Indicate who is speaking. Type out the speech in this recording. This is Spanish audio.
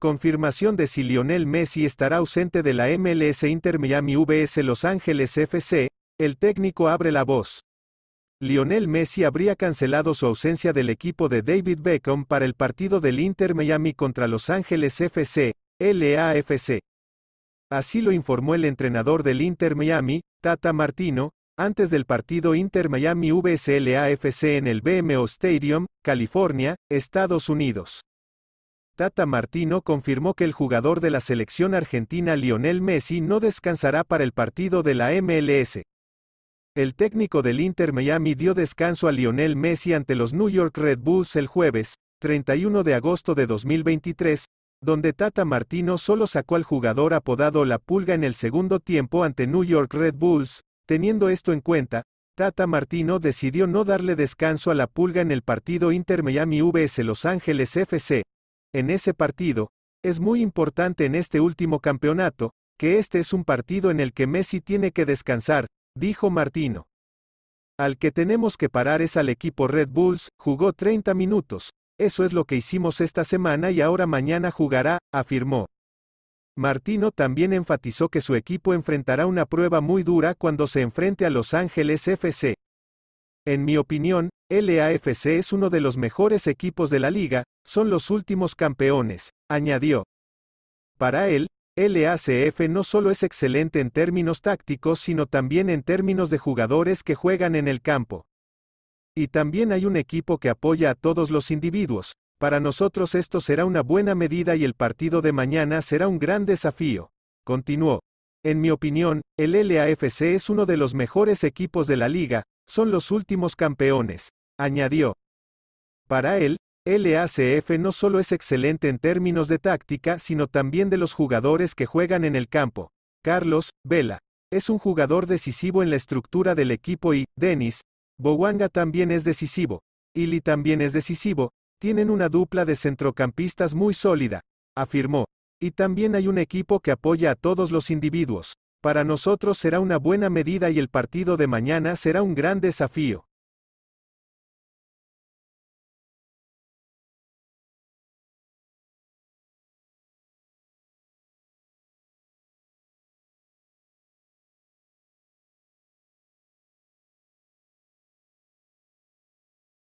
Speaker 1: Confirmación de si Lionel Messi estará ausente de la MLS Inter Miami VS Los Ángeles FC, el técnico abre la voz. Lionel Messi habría cancelado su ausencia del equipo de David Beckham para el partido del Inter Miami contra Los Ángeles FC, LAFC. Así lo informó el entrenador del Inter Miami, Tata Martino, antes del partido Inter Miami vs LAFC en el BMO Stadium, California, Estados Unidos. Tata Martino confirmó que el jugador de la selección argentina Lionel Messi no descansará para el partido de la MLS. El técnico del Inter Miami dio descanso a Lionel Messi ante los New York Red Bulls el jueves, 31 de agosto de 2023, donde Tata Martino solo sacó al jugador apodado La Pulga en el segundo tiempo ante New York Red Bulls, teniendo esto en cuenta, Tata Martino decidió no darle descanso a la pulga en el partido Inter Miami VS Los Ángeles FC, en ese partido, es muy importante en este último campeonato, que este es un partido en el que Messi tiene que descansar, dijo Martino. Al que tenemos que parar es al equipo Red Bulls, jugó 30 minutos, eso es lo que hicimos esta semana y ahora mañana jugará, afirmó. Martino también enfatizó que su equipo enfrentará una prueba muy dura cuando se enfrente a Los Ángeles FC. En mi opinión, LAFC es uno de los mejores equipos de la liga, son los últimos campeones, añadió. Para él, LACF no solo es excelente en términos tácticos, sino también en términos de jugadores que juegan en el campo. Y también hay un equipo que apoya a todos los individuos, para nosotros esto será una buena medida y el partido de mañana será un gran desafío, continuó. En mi opinión, el LAFC es uno de los mejores equipos de la liga, son los últimos campeones, Añadió. Para él, LACF no solo es excelente en términos de táctica, sino también de los jugadores que juegan en el campo. Carlos, Vela, es un jugador decisivo en la estructura del equipo y, Denis, Bowanga también es decisivo. Ili también es decisivo, tienen una dupla de centrocampistas muy sólida, afirmó. Y también hay un equipo que apoya a todos los individuos. Para nosotros será una buena medida y el partido de mañana será un gran desafío.